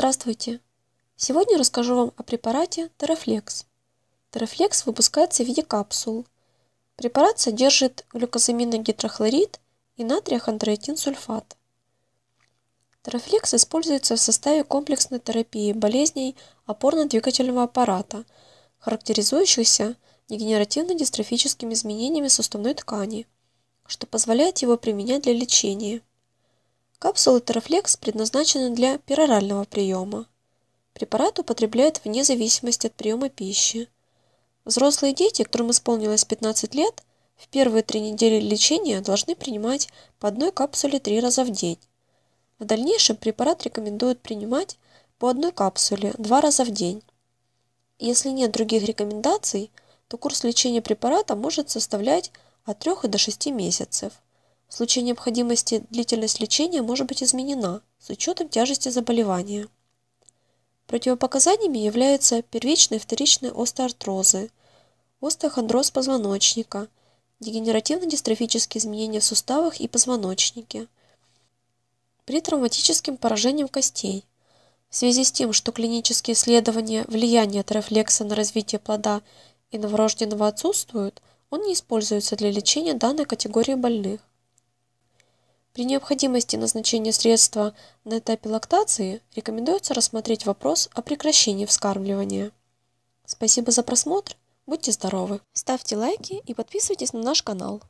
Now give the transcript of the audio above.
Здравствуйте! Сегодня расскажу вам о препарате Терафлекс. Терафлекс выпускается в виде капсул. Препарат содержит глюкозаминогидрохлорид и натрия-хондроитин-сульфат. Терафлекс используется в составе комплексной терапии болезней опорно-двигательного аппарата, характеризующихся дегенеративно-дистрофическими изменениями суставной ткани, что позволяет его применять для лечения – Капсулы Терафлекс предназначены для перорального приема. Препарат употребляют вне зависимости от приема пищи. Взрослые дети, которым исполнилось 15 лет, в первые три недели лечения должны принимать по одной капсуле три раза в день. В дальнейшем препарат рекомендуют принимать по одной капсуле два раза в день. Если нет других рекомендаций, то курс лечения препарата может составлять от 3 до 6 месяцев. В случае необходимости длительность лечения может быть изменена с учетом тяжести заболевания. Противопоказаниями являются первичные и вторичные остеоартрозы, остеохондроз позвоночника, дегенеративно-дистрофические изменения в суставах и позвоночнике. При травматическом поражении костей в связи с тем, что клинические исследования влияния трафлекса на развитие плода и новорожденного отсутствуют, он не используется для лечения данной категории больных. При необходимости назначения средства на этапе лактации рекомендуется рассмотреть вопрос о прекращении вскармливания. Спасибо за просмотр, будьте здоровы, ставьте лайки и подписывайтесь на наш канал.